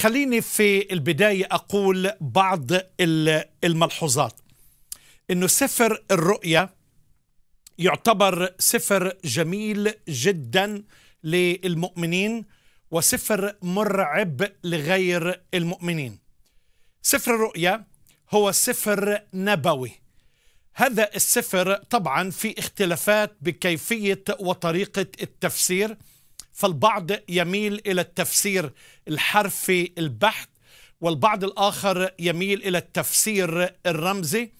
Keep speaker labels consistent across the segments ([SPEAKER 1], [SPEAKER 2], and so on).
[SPEAKER 1] خليني في البداية أقول بعض الملحوظات أنه سفر الرؤية يعتبر سفر جميل جدا للمؤمنين وسفر مرعب لغير المؤمنين سفر الرؤيا هو سفر نبوي هذا السفر طبعا في اختلافات بكيفية وطريقة التفسير فالبعض يميل الى التفسير الحرفي البحت والبعض الاخر يميل الى التفسير الرمزي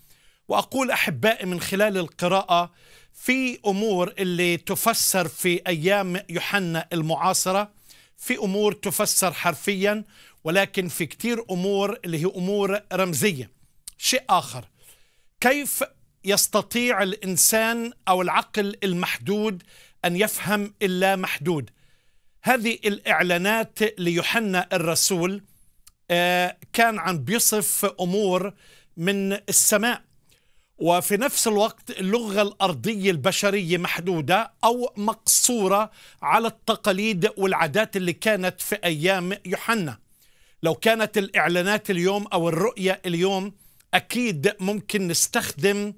[SPEAKER 1] واقول احبائي من خلال القراءه في امور اللي تفسر في ايام يوحنا المعاصره في امور تفسر حرفيا ولكن في كتير امور اللي هي امور رمزيه شيء اخر كيف يستطيع الانسان او العقل المحدود ان يفهم الا محدود هذه الإعلانات ليوحنا الرسول آه، كان عم بيصف أمور من السماء وفي نفس الوقت اللغة الأرضية البشرية محدودة أو مقصورة على التقاليد والعادات اللي كانت في أيام يوحنا لو كانت الإعلانات اليوم أو الرؤية اليوم أكيد ممكن نستخدم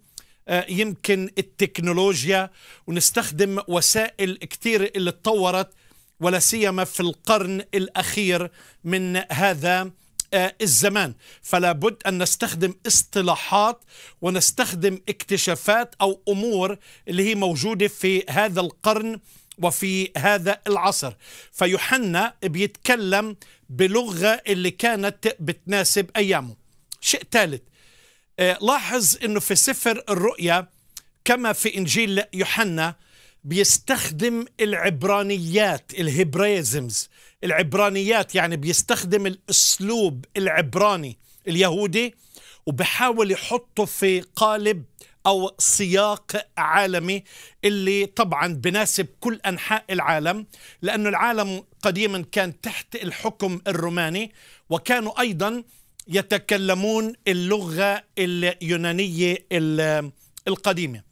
[SPEAKER 1] آه، يمكن التكنولوجيا ونستخدم وسائل كتير اللي اتطورت ولا سيما في القرن الأخير من هذا آه، الزمان فلا بد أن نستخدم اصطلاحات ونستخدم اكتشافات أو أمور اللي هي موجودة في هذا القرن وفي هذا العصر فيوحنا بيتكلم بلغة اللي كانت بتناسب أيامه شيء ثالث آه، لاحظ أنه في سفر الرؤيا كما في إنجيل يوحنا بيستخدم العبرانيات الهبريزمز العبرانيات يعني بيستخدم الأسلوب العبراني اليهودي وبحاول يحطه في قالب أو سياق عالمي اللي طبعا بناسب كل أنحاء العالم لانه العالم قديما كان تحت الحكم الروماني وكانوا أيضا يتكلمون اللغة اليونانية القديمة